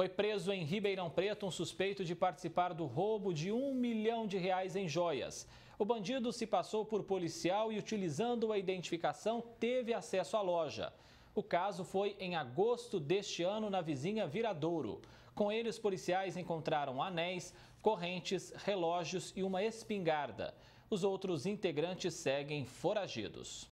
Foi preso em Ribeirão Preto um suspeito de participar do roubo de um milhão de reais em joias. O bandido se passou por policial e, utilizando a identificação, teve acesso à loja. O caso foi em agosto deste ano na vizinha Viradouro. Com ele, os policiais encontraram anéis, correntes, relógios e uma espingarda. Os outros integrantes seguem foragidos.